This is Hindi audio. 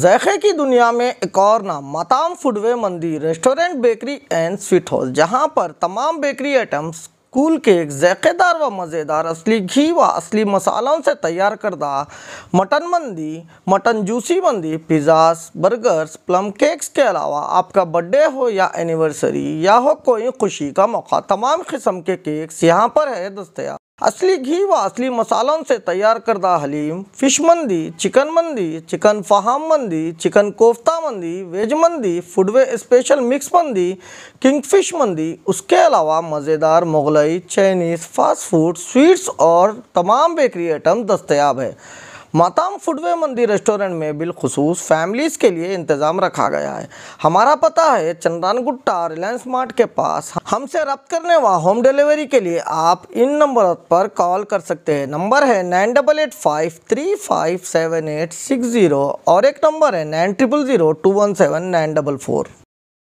जैखे की दुनिया में एक और नाम मताम फूडवे मंदी restaurant bakery and sweet house जहाँ पर तमाम बेकरी आइटम्स कूल केक जैकेदार व मज़ेदार असली घी व असली मसालों से तैयार करदा मटन मंदी मटन जूसी मंदी पिज़्ज़ास बर्गर्स प्लम केक्स के अलावा आपका बर्थडे हो या एनिवर्सरी या हो कोई खुशी का मौका तमाम किस्म के केक्स यहाँ पर है दस्तियाब असली घी व असली मसालों से तैयार करदा हलीम फिश मंदी चिकन मंदी चिकन फहाम मंदी चिकन कोफ्ता मंदी वेज मंदी फूडवे स्पेशल मिक्स मंदी किंग फिश मंदी उसके अलावा मज़ेदार Mughlai Chinese fast food sweets और तमाम बेकरी आइटम दस्तयाब है माताम फुटवे मंदिर रेस्टोरेंट में बिलखसूस फैमिलीज़ के लिए इंतज़ाम रखा गया है हमारा पता है चंद्रान गुट्टा रिलायंस मार्ट के पास हमसे रब्त करने व होम डिलीवरी के लिए आप इन नंबर पर कॉल कर सकते हैं नंबर है nine double eight five three five seven eight six zero और एक नंबर है nine triple zero two one seven nine double four